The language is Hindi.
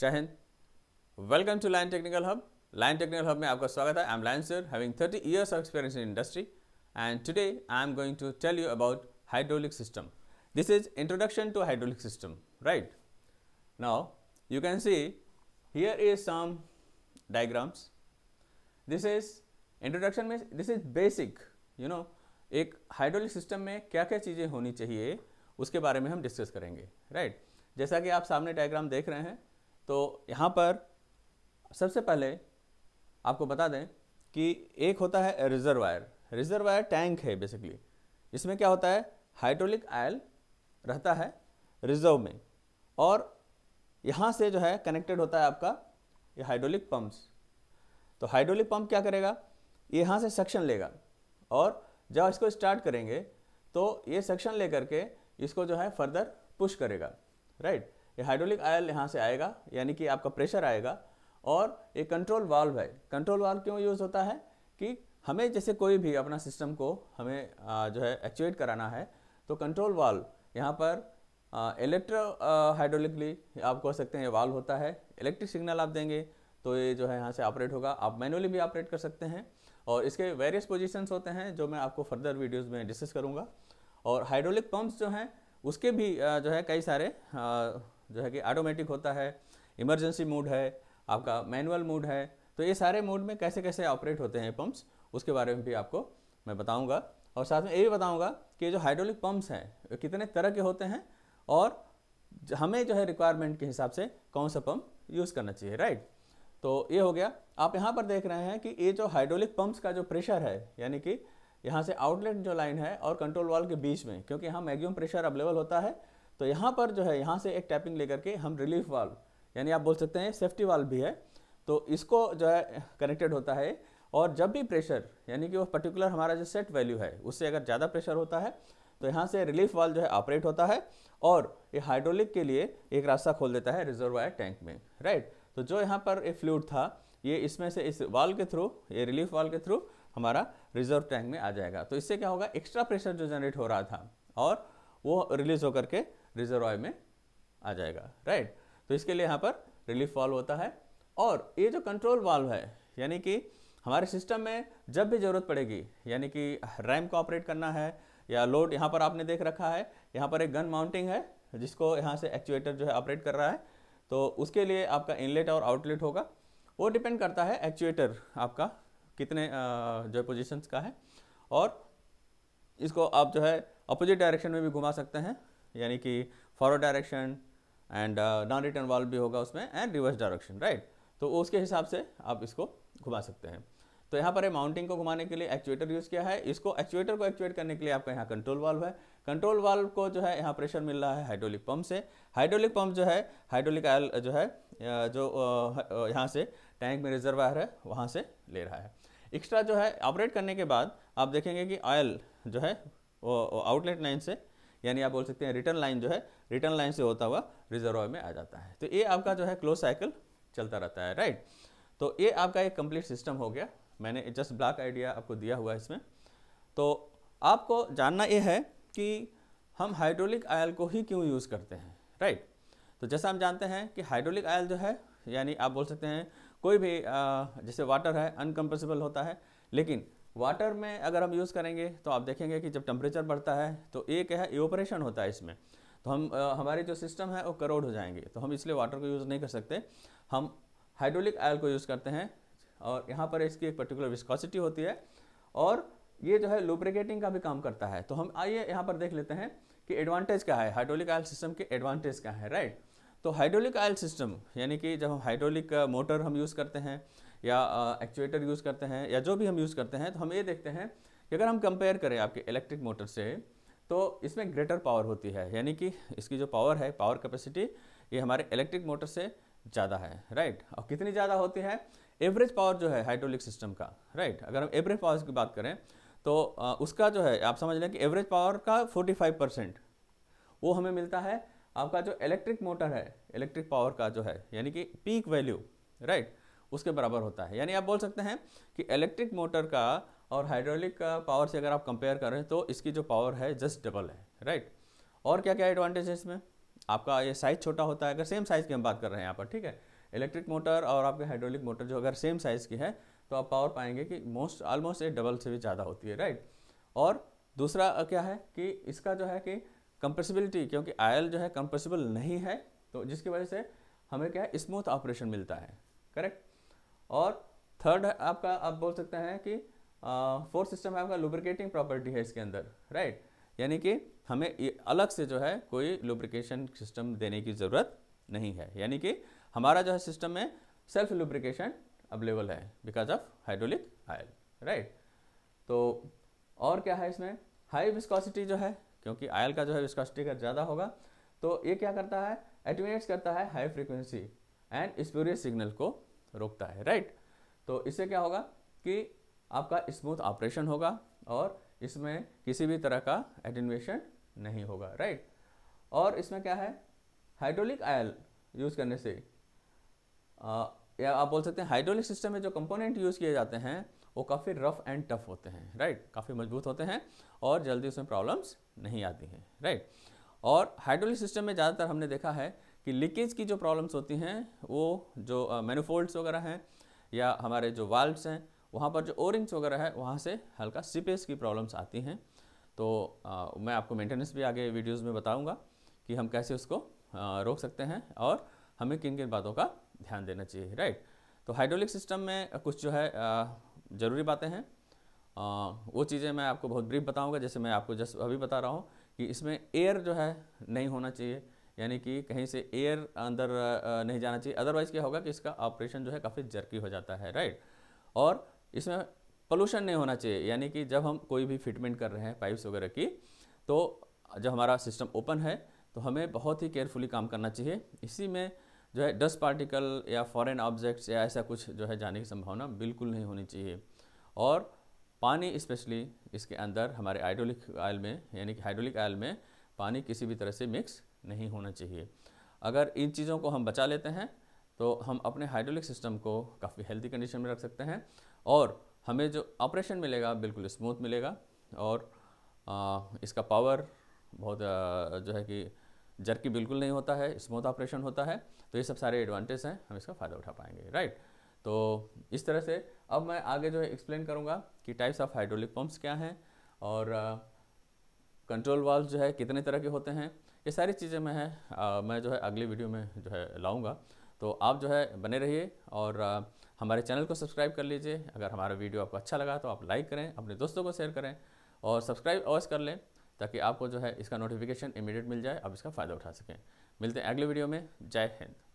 जय हिंद welcome to line technical hub line technical hub में आपका स्वागत है I am line sir having 30 years of experience in industry and today I am going to tell you about hydraulic system this is introduction to hydraulic system right now you can see here is some diagrams this is introduction में this is basic you know एक हाइड्रोलिक सिस्टम में क्या क्या चीज़ें होनी चाहिए उसके बारे में हम डिस्कस करेंगे राइट right? जैसा कि आप सामने डायग्राम देख रहे हैं तो यहाँ पर सबसे पहले आपको बता दें कि एक होता है रिजर्वायर रिजर्वायर टैंक है बेसिकली इसमें क्या होता है हाइड्रोलिक आयल रहता है रिजर्व में और यहाँ से जो है कनेक्टेड होता है आपका ये हाइड्रोलिक पम्प्स तो हाइड्रोलिक पम्प क्या करेगा यहाँ से सेक्शन लेगा और जब इसको स्टार्ट करेंगे तो ये सेक्शन ले करके इसको जो है फर्दर पुश करेगा राइट ये हाइड्रोलिक आयल यहाँ से आएगा यानी कि आपका प्रेशर आएगा और ये कंट्रोल वाल्व है कंट्रोल वाल्व क्यों यूज़ होता है कि हमें जैसे कोई भी अपना सिस्टम को हमें जो है एक्चुएट कराना है तो कंट्रोल वाल्व यहाँ पर इलेक्ट्रो हाइड्रोलिकली आप कह सकते हैं ये वाल्व होता है इलेक्ट्रिक सिग्नल आप देंगे तो ये जो है यहाँ से ऑपरेट होगा आप मैनुअली भी ऑपरेट कर सकते हैं और इसके वेरियस पोजीशंस होते हैं जो मैं आपको फर्दर वीडियोज़ में डिस्कस करूँगा और हाइड्रोलिक पम्प्स जो हैं उसके भी जो है कई सारे जो है कि ऑटोमेटिक होता है इमरजेंसी मोड है आपका मैनुअल मोड है तो ये सारे मोड में कैसे कैसे ऑपरेट होते हैं पंप्स उसके बारे में भी आपको मैं बताऊँगा और साथ में ये भी बताऊँगा कि जो हाइड्रोलिक पम्प्स हैं कितने तरह के होते हैं और हमें जो है रिक्वायरमेंट के हिसाब से कौन सा पम्प यूज़ करना चाहिए राइट तो ये हो गया आप यहाँ पर देख रहे हैं कि ये जो हाइड्रोलिक पम्प्स का जो प्रेशर है यानी कि यहाँ से आउटलेट जो लाइन है और कंट्रोल वाल के बीच में क्योंकि यहाँ मैगजिम प्रेशर अवेलेबल होता है तो यहाँ पर जो है यहाँ से एक टैपिंग लेकर के हम रिलीफ वाल्व यानी आप बोल सकते हैं सेफ्टी वाल्व भी है तो इसको जो है कनेक्टेड होता है और जब भी प्रेशर यानी कि वो पर्टिकुलर हमारा जो सेट वैल्यू है उससे अगर ज़्यादा प्रेशर होता है तो यहाँ से रिलीफ वाल जो है ऑपरेट होता है और ये हाइड्रोलिक के लिए एक रास्ता खोल देता है वायर टैंक में राइट तो जो यहाँ पर ये फ्लूड था ये इसमें से इस वाल के थ्रू ये रिलीफ वाल के थ्रू हमारा रिजर्व टैंक में आ जाएगा तो इससे क्या होगा एक्स्ट्रा प्रेशर जो जनरेट हो रहा था और वो रिलीज होकर के रिजर्वाय में आ जाएगा राइट तो इसके लिए यहाँ पर रिलीफ वाल्व होता है और ये जो कंट्रोल वाल्व है यानी कि हमारे सिस्टम में जब भी ज़रूरत पड़ेगी यानी कि रैम को ऑपरेट करना है या लोड यहाँ पर आपने देख रखा है यहाँ पर एक गन माउंटिंग है जिसको यहाँ से एक्चुएटर जो है ऑपरेट कर रहा है तो उसके लिए आपका इनलेट और आउटलेट होगा वो डिपेंड करता है एक्चुएटर आपका कितने जो पोजीशंस का है और इसको आप जो है अपोजिट डायरेक्शन में भी घुमा सकते हैं यानी कि forward direction and non return valve भी होगा उसमें एंड रिवर्स डायरेक्शन राइट तो उसके हिसाब से आप इसको घुमा सकते हैं तो यहाँ पर माउंटिंग को घुमाने के लिए एक्चुएटर यूज़ किया है इसको एक्चुएटर को एक्चुएट करने के लिए आपका यहाँ कंट्रोल वाल्व है कंट्रोल वाल्व को जो है यहाँ प्रेशर मिल रहा है हाइड्रोलिक पम्प से हाइड्रोलिक पम्प जो है हाइड्रोलिक आयल जो है जो यहाँ से टैंक में रिजर्वायर है वहाँ से ले रहा है एक्स्ट्रा जो है ऑपरेट करने के बाद आप देखेंगे कि ऑयल जो है वो आउटलेट लाइन से यानी आप बोल सकते हैं रिटर्न लाइन जो है रिटर्न लाइन से होता हुआ रिजर्व में आ जाता है तो ये आपका जो है क्लोज साइकिल चलता रहता है राइट तो ये आपका एक कंप्लीट सिस्टम हो गया मैंने जस्ट ब्लैक आइडिया आपको दिया हुआ है इसमें तो आपको जानना ये है कि हम हाइड्रोलिक आयल को ही क्यों यूज़ करते हैं राइट तो जैसा हम जानते हैं कि हाइड्रोलिक आयल जो है यानी आप बोल सकते हैं कोई भी जैसे वाटर है अनकम्प्रेसिबल होता है लेकिन वाटर में अगर हम यूज़ करेंगे तो आप देखेंगे कि जब टेम्परेचर बढ़ता है तो एक है एवोपरेशन होता है इसमें तो हम आ, हमारे जो सिस्टम है वो करोड़ हो जाएंगे तो हम इसलिए वाटर को यूज़ नहीं कर सकते हम हाइड्रोलिक आयल को यूज़ करते हैं और यहाँ पर इसकी एक पर्टिकुलर विस्कॉसिटी होती है और ये जो है लुब्रिकेटिंग का भी काम करता है तो हम आइए यहाँ पर देख लेते हैं कि एडवांटेज क्या है हाइड्रोलिक आयल सिस्टम के एडवांटेज क्या है राइट तो हाइड्रोलिक आयल सिस्टम यानी कि जब हम हाइड्रोलिक मोटर हम यूज़ करते हैं या एक्चुएटर यूज़ करते हैं या जो भी हम यूज़ करते हैं तो हम ये देखते हैं कि अगर हम कंपेयर करें आपके इलेक्ट्रिक मोटर से तो इसमें ग्रेटर पावर होती है यानी कि इसकी जो पावर है पावर कैपेसिटी ये हमारे इलेक्ट्रिक मोटर से ज़्यादा है राइट और कितनी ज़्यादा होती है एवरेज पावर जो है हाइड्रोलिक सिस्टम का राइट अगर हम एवरेज पावर की बात करें तो उसका जो है आप समझ लें कि एवरेज पावर का 45 परसेंट वो हमें मिलता है आपका जो इलेक्ट्रिक मोटर है इलेक्ट्रिक पावर का जो है यानी कि पीक वैल्यू राइट उसके बराबर होता है यानी आप बोल सकते हैं कि इलेक्ट्रिक मोटर का और हाइड्रोलिक का पावर से अगर आप कंपेयर करें तो इसकी जो पावर है जस्ट डबल है राइट और क्या क्या एडवांटेज है इसमें आपका ये साइज़ छोटा होता है अगर सेम साइज़ की हम बात कर रहे हैं यहाँ पर ठीक है इलेक्ट्रिक मोटर और आपके हाइड्रोलिक मोटर जो अगर सेम साइज़ की है तो आप पावर पाएंगे कि मोस्ट ऑलमोस्ट ये डबल से भी ज़्यादा होती है राइट और दूसरा क्या है कि इसका जो है कि कंप्रेसिबिलिटी क्योंकि आयल जो है कंप्रेसिबल नहीं है तो जिसकी वजह से हमें क्या है स्मूथ ऑपरेशन मिलता है करेक्ट और थर्ड आपका आप बोल सकते हैं कि फोर्थ सिस्टम है आपका लुब्रिकेटिंग प्रॉपर्टी है इसके अंदर राइट यानी कि हमें अलग से जो है कोई लुब्रिकेशन सिस्टम देने की ज़रूरत नहीं है यानी कि हमारा जो है सिस्टम में सेल्फ लुब्रिकेशन अवेलेबल है because of hydraulic oil right तो और क्या है इसमें हाई विस्कॉसिटी जो है क्योंकि आयल का जो है विस्कॉसिटी का ज़्यादा होगा तो ये क्या करता है एटमिनेट्स करता है high frequency and spurious signal को रोकता है राइट तो इससे क्या होगा कि आपका स्मूथ ऑपरेशन होगा और इसमें किसी भी तरह का एटिनवेशन नहीं होगा राइट और इसमें क्या है हाइड्रोलिक आयल यूज़ करने से आ, या आप बोल सकते हैं हाइड्रोलिक सिस्टम में जो कंपोनेंट यूज़ किए जाते हैं वो काफ़ी रफ एंड टफ होते हैं राइट काफ़ी मजबूत होते हैं और जल्दी उसमें प्रॉब्लम्स नहीं आती हैं राइट और हाइड्रोलिक सिस्टम में ज़्यादातर हमने देखा है कि लीकेज की जो प्रॉब्लम्स होती हैं वो जो मैनुफोल्ड्स वगैरह हैं या हमारे जो वाल्व्स हैं वहाँ पर जो ओरिंग्स वगैरह है वहाँ से हल्का सीपेज की प्रॉब्लम्स आती हैं तो आ, मैं आपको मेंटेनेंस भी आगे वीडियोस में बताऊंगा कि हम कैसे उसको आ, रोक सकते हैं और हमें किन किन बातों का ध्यान देना चाहिए राइट तो हाइड्रोलिक सिस्टम में कुछ जो है ज़रूरी बातें हैं आ, वो चीज़ें मैं आपको बहुत ब्रीफ बताऊँगा जैसे मैं आपको जस्ट अभी बता रहा हूँ कि इसमें एयर जो है नहीं होना चाहिए यानी कि कहीं से एयर अंदर नहीं जाना चाहिए अदरवाइज़ क्या होगा कि इसका ऑपरेशन जो है काफ़ी जर्की हो जाता है राइट और इसमें पोलूशन नहीं होना चाहिए यानी कि जब हम कोई भी फिटमेंट कर रहे हैं पाइप्स वगैरह की तो जब हमारा सिस्टम ओपन है तो हमें बहुत ही केयरफुली काम करना चाहिए इसी में जो है डस्ट पार्टिकल या फॉरेन ऑब्जेक्ट्स या ऐसा कुछ जो है जाने की संभावना बिल्कुल नहीं होनी चाहिए और पानी स्पेशली इसके अंदर हमारे हाइड्रोलिक आयल में यानी कि हाइड्रोलिक आयल में पानी किसी भी तरह से मिक्स नहीं होना चाहिए अगर इन चीज़ों को हम बचा लेते हैं तो हम अपने हाइड्रोलिक सिस्टम को काफ़ी हेल्दी कंडीशन में रख सकते हैं और हमें जो ऑपरेशन मिलेगा बिल्कुल स्मूथ मिलेगा और आ, इसका पावर बहुत आ, जो है कि जर्की बिल्कुल नहीं होता है स्मूथ ऑपरेशन होता है तो ये सब सारे एडवांटेज हैं हम इसका फ़ायदा उठा पाएंगे राइट तो इस तरह से अब मैं आगे जो है एक्सप्लेन करूँगा कि टाइप्स ऑफ हाइड्रोलिक पम्प्स क्या हैं और कंट्रोल वाल्व जो है कितने तरह के होते हैं ये सारी चीज़ें मैं है आ, मैं जो है अगली वीडियो में जो है लाऊँगा तो आप जो है बने रहिए और आ, हमारे चैनल को सब्सक्राइब कर लीजिए अगर हमारा वीडियो आपको अच्छा लगा तो आप लाइक करें अपने दोस्तों को शेयर करें और सब्सक्राइब अवश्य कर लें ताकि आपको जो है इसका नोटिफिकेशन इमीडिएट मिल जाए आप इसका फ़ायदा उठा सकें मिलते हैं अगले वीडियो में जय हिंद